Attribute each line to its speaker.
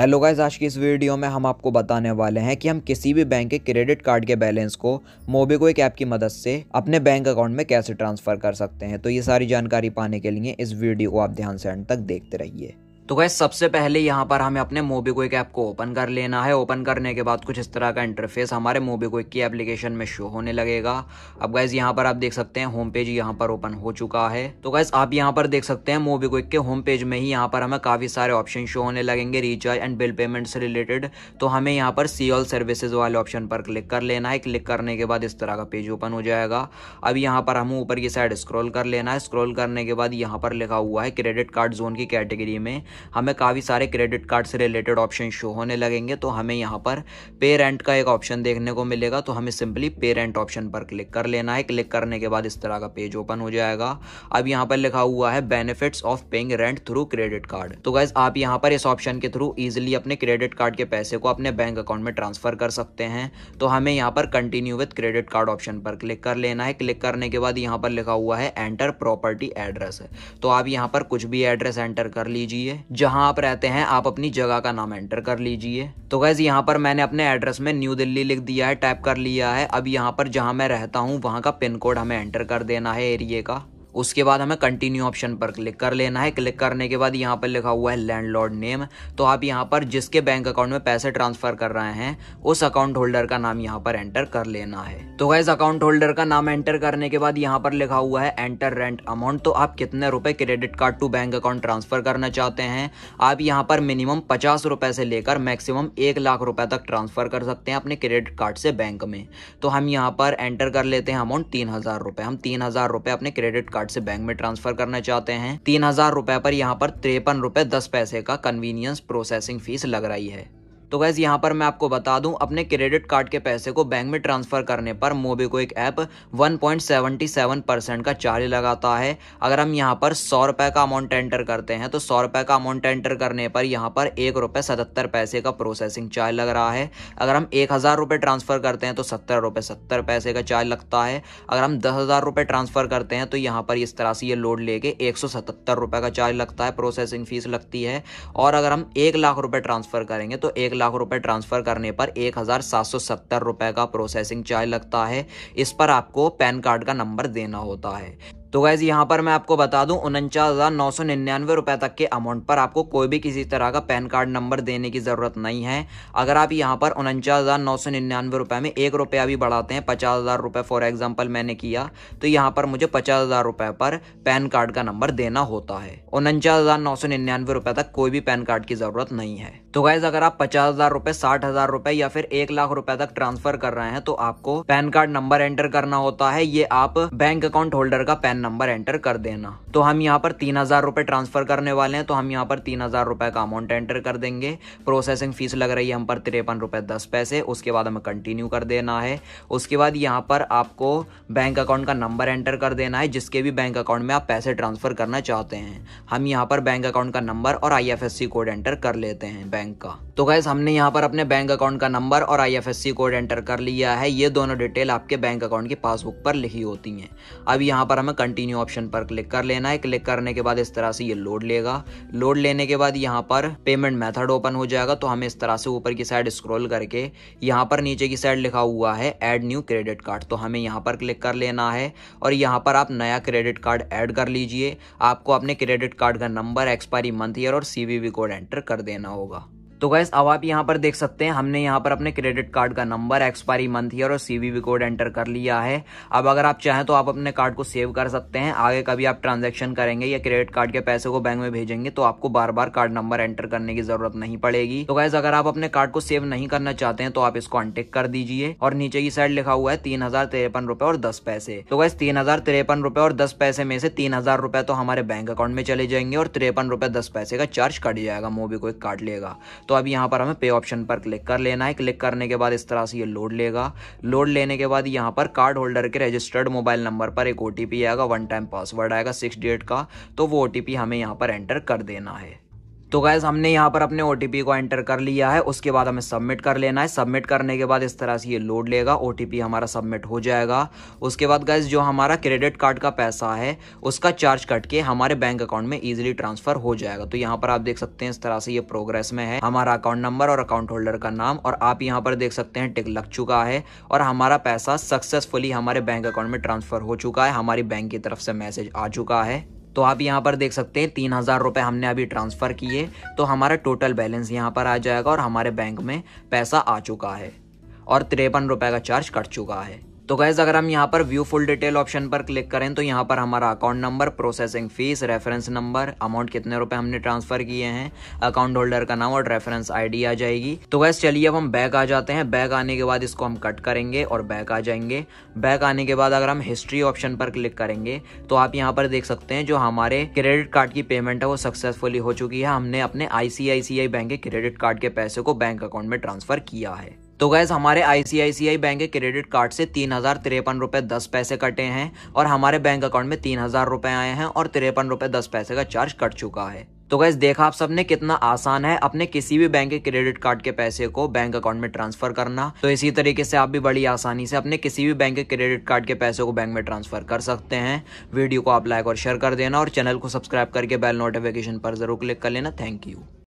Speaker 1: hello guys आज की इस वीडियो में हम आपको बताने वाले हैं कि हम किसी भी बैंक के क्रेडिट कार्ड के बैलेंस को मोबीक्विक ऐप की मदद से अपने बैंक अकाउंट में कैसे ट्रांसफर कर सकते हैं तो ये सारी जानकारी पाने के लिए इस वीडियो को आप ध्यान से अंत तक देखते रहिए तो गैस सबसे पहले यहाँ पर हमें अपने मोबीक्विक ऐप को ओपन कर लेना है ओपन करने के बाद कुछ इस तरह का इंटरफेस हमारे मोबीक्विक की एप्लीकेशन में शो होने लगेगा अब गैस यहाँ पर आप देख सकते हैं होम पेज यहाँ पर ओपन हो चुका है तो गैस आप यहाँ पर देख सकते हैं मोबीक्विक के होम पेज में ही यहाँ पर हमें काफी सारे ऑप्शन शो होने लगेंगे रिचार्ज एंड बिल पेमेंट से रिलेटेड तो हमें यहाँ पर सी ऑल सर्विसेज वाले ऑप्शन पर क्लिक कर लेना है क्लिक करने के बाद इस तरह का पेज ओपन हो जाएगा अब यहाँ पर हमें ऊपर की साइड स्क्रॉल कर लेना है स्क्रॉल करने के बाद यहाँ पर लिखा हुआ है क्रेडिट कार्ड जोन की कैटेगरी में हमें काफ़ी सारे क्रेडिट कार्ड से रिलेटेड ऑप्शन शो होने लगेंगे तो हमें यहाँ पर पे रेंट का एक ऑप्शन देखने को मिलेगा तो हमें सिंपली पे रेंट ऑप्शन पर क्लिक कर लेना है क्लिक करने के बाद इस तरह का पेज ओपन हो जाएगा अब यहाँ पर लिखा हुआ है benefits of paying rent through credit card तो गाइज आप यहाँ पर इस ऑप्शन के थ्रू ईजिली अपने क्रेडिट कार्ड के पैसे को अपने बैंक अकाउंट में ट्रांसफर कर सकते हैं तो हमें यहाँ पर continue with credit card option पर क्लिक कर लेना है क्लिक करने के बाद यहाँ पर लिखा हुआ है एंटर प्रॉपर्टी एड्रेस तो आप यहाँ पर कुछ भी एड्रेस एंटर कर लीजिए जहां आप रहते हैं आप अपनी जगह का नाम एंटर कर लीजिए तो गैस यहाँ पर मैंने अपने एड्रेस में न्यू दिल्ली लिख दिया है टाइप कर लिया है अब यहाँ पर जहाँ मैं रहता हूँ वहाँ का पिन कोड हमें एंटर कर देना है एरिए का उसके बाद हमें कंटिन्यू ऑप्शन पर क्लिक कर लेना है क्लिक करने के बाद यहाँ पर लिखा हुआ है लैंडलॉर्ड नेम तो आप यहाँ पर जिसके बैंक अकाउंट में पैसे ट्रांसफर कर रहे हैं उस अकाउंट होल्डर का नाम यहाँ पर एंटर कर लेना है तो वह अकाउंट होल्डर का नाम एंटर करने के बाद यहाँ पर लिखा हुआ है एंटर रेंट अमाउंट तो आप कितने रुपए credit card to bank account transfer करना चाहते हैं आप यहाँ पर मिनिमम पचास रुपए से लेकर मैक्सिमम एक लाख रुपए तक ट्रांसफर कर सकते हैं अपने क्रेडिट कार्ड से बैंक में तो हम यहाँ पर एंटर कर लेते हैं अमाउंट तीन हजार रुपए हम तीन हजार अपने क्रेडिट कार्ड कार्ड से बैंक में ट्रांसफर करना चाहते हैं तीन हजार रुपए पर यहाँ पर तिरपन रुपए दस पैसे का कन्वीनियंस प्रोसेसिंग फीस लग रही है तो गैस यहाँ पर मैं आपको बता दूँ अपने क्रेडिट कार्ड के पैसे को बैंक में ट्रांसफ़र करने पर एक ऐप 1.77 परसेंट का चार्ज लगाता है अगर हम यहाँ पर सौ रुपए का अमाउंट एंटर करते हैं तो सौ रुपये का अमाउंट एंटर करने पर यहाँ पर एक रुपये सतहत्तर पैसे का प्रोसेसिंग चार्ज लग रहा है अगर हम एक हज़ार रुपये ट्रांसफ़र करते हैं तो सत्तर रुपये सत्तर पैसे का चार्ज लगता है अगर हम दस हज़ार रुपये ट्रांसफ़र करते हैं तो यहाँ पर इस तरह से ये लोड लेके एक सौ सतहत्तर रुपये का चार्ज लगता है प्रोसेसिंग फ़ीस लगती है और अगर हम एक लाख रुपये ट्रांसफ़र करेंगे तो एक लाख रुपए ट्रांसफर करने पर एक हजार सात सौ सत्तर रुपए का प्रोसेसिंग चार्ज लगता है इस पर आपको पैन कार्ड का नंबर देना होता है तो गैज़ यहाँ पर मैं आपको बता दूं उनचास हज़ार नौ सौ निन्यानवे तक के अमाउंट पर आपको कोई भी किसी तरह का पैन कार्ड नंबर देने की ज़रूरत नहीं है अगर आप यहाँ पर उनचास हज़ार नौ सौ निन्यानवे रुपए में एक रुपया भी बढ़ाते हैं पचास हज़ार रुपये फॉर एग्जाम्पल मैंने किया तो यहाँ पर मुझे पचास हज़ार रुपए पर पैन कार्ड का नंबर देना होता है उनचास हज़ार नौ सौ निन्यानवे रुपए तक कोई भी पैन कार्ड की ज़रूरत नहीं है तो गाइज अगर आप पचास हजार रुपए साठ हजार रुपए या फिर एक लाख रुपए तक ट्रांसफर कर रहे हैं तो आपको पैन कार्ड नंबर एंटर करना होता है ये आप बैंक अकाउंट होल्डर का पैन नंबर एंटर कर देना तो हम यहाँ पर तीन हजार रुपए ट्रांसफर करने वाले हैं तो हम यहाँ पर तीन हजार रुपए का अमाउंट एंटर कर देंगे प्रोसेसिंग फीस लग रही है हम पर तिरपन रुपए दस पैसे उसके बाद हमें कंटिन्यू कर देना है उसके बाद यहाँ पर आपको बैंक अकाउंट का नंबर एंटर कर देना है जिसके भी बैंक अकाउंट में आप पैसे ट्रांसफर करना चाहते हैं हम यहाँ पर बैंक अकाउंट का नंबर और आई कोड एंटर कर लेते हैं बैंक का तो गैस हमने यहाँ पर अपने बैंक अकाउंट का नंबर और आईएफएससी कोड एंटर कर लिया है ये दोनों डिटेल आपके बैंक अकाउंट की पासबुक पर लिखी होती हैं अब यहाँ पर हमें कंटिन्यू ऑप्शन पर क्लिक कर लेना है क्लिक करने के बाद इस तरह से ये लोड लेगा लोड लेने के बाद यहाँ पर पेमेंट मेथड ओपन हो जाएगा तो हमें इस तरह से ऊपर की साइड स्क्रोल करके यहाँ पर नीचे की साइड लिखा हुआ है एड न्यू क्रेडिट कार्ड तो हमें यहाँ पर क्लिक कर लेना है और यहाँ पर आप नया क्रेडिट कार्ड एड कर लीजिए आपको अपने क्रेडिट कार्ड का नंबर एक्सपायरी मंथ ईयर और सी कोड एंटर कर देना होगा तो गैस अब आप यहाँ पर देख सकते हैं हमने यहाँ पर अपने क्रेडिट कार्ड का नंबर एक्सपायरी मंथ ईयर और सीवीवी कोड एंटर कर लिया है अब अगर आप चाहें तो आप अपने कार्ड को सेव कर सकते हैं आगे कभी आप ट्रांजेक्शन करेंगे या क्रेडिट कार्ड के पैसे को बैंक में भेजेंगे तो आपको बार बार कार्ड नंबर एंटर करने की जरूरत नहीं पड़ेगी तो गैस अगर आप अपने कार्ड को सेव नहीं करना चाहते हैं तो आप इसको अनटेक कर दीजिए और नीचे की साइड लिखा हुआ है तीन हजार तिरपन रुपए और दस पैसे तो गैस तीन हजार तिरपन रुपए और दस पैसे में से तीन हजार रुपए तो हमारे बैंक अकाउंट में चले जाएंगे और तिरपन रुपए दस पैसे का चार्ज कट जाएगा मोबी को एक कार्ड लेगा तो अब यहाँ पर हमें पे ऑप्शन पर क्लिक कर लेना है क्लिक करने के बाद इस तरह से ये लोड लेगा लोड लेने के बाद यहाँ पर कार्ड होल्डर के रजिस्टर्ड मोबाइल नंबर पर एक ओ आएगा वन टाइम पासवर्ड आएगा सिक्स डेट का तो वो ओ हमें यहाँ पर एंटर कर देना है तो गैस हमने यहाँ पर अपने ओ को एंटर कर लिया है उसके बाद हमें सबमिट कर लेना है सबमिट करने के बाद इस तरह से ये लोड लेगा ओ हमारा सबमिट हो जाएगा उसके बाद गैस जो हमारा क्रेडिट कार्ड का पैसा है उसका चार्ज कट के हमारे बैंक अकाउंट में ईजिली ट्रांसफर हो जाएगा तो यहाँ पर आप देख सकते हैं इस तरह से ये प्रोग्रेस में है हमारा अकाउंट नंबर और अकाउंट होल्डर का नाम और आप यहाँ पर देख सकते हैं टिक लग चुका है और हमारा पैसा सक्सेसफुली हमारे बैंक अकाउंट में ट्रांसफर हो चुका है हमारी बैंक की तरफ से मैसेज आ चुका है तो आप यहाँ पर देख सकते हैं तीन हज़ार रुपये हमने अभी ट्रांसफ़र किए तो हमारा टोटल बैलेंस यहाँ पर आ जाएगा और हमारे बैंक में पैसा आ चुका है और तिरपन रुपये का चार्ज कट चुका है तो गैस अगर हम यहाँ पर व्यू फुल डिटेल ऑप्शन पर क्लिक करें तो यहाँ पर हमारा account number processing fee reference number amount कितने रुपए हमने ट्रांसफर किए हैं अकाउंट होल्डर का नाम और रेफरेंस आईडी आ जाएगी तो गैस चलिए अब हम बैक आ जाते हैं बैक आने के बाद इसको हम कट करेंगे और बैक आ जाएंगे बैक आने के बाद अगर हम हिस्ट्री ऑप्शन पर क्लिक करेंगे तो आप यहाँ पर देख सकते हैं जो हमारे क्रेडिट कार्ड की पेमेंट है वो सक्सेसफुली हो चुकी है हमने अपने आईसीआईसीआई बैंक के क्रेडिट कार्ड के पैसे को बैंक अकाउंट में ट्रांसफर किया है तो गैस हमारे आईसीआईसीआई बैंक के क्रेडिट कार्ड से तीन हज़ार तिरपन रुपये दस पैसे कटे हैं और हमारे बैंक अकाउंट में तीन हज़ार रुपये आए हैं और तिरपन रुपये दस पैसे का चार्ज कट चुका है तो गैस देखा आप सबने कितना आसान है अपने किसी भी बैंक के क्रेडिट कार्ड के पैसे को बैंक अकाउंट में ट्रांसफर करना तो इसी तरीके से आप भी बड़ी आसानी से अपने किसी भी बैंक के क्रेडिट कार्ड के पैसे को बैंक में ट्रांसफर कर सकते हैं वीडियो को आप लाइक और शेयर कर देना और चैनल को सब्सक्राइब करके बेल नोटिफिकेशन पर जरूर क्लिक कर लेना थैंक यू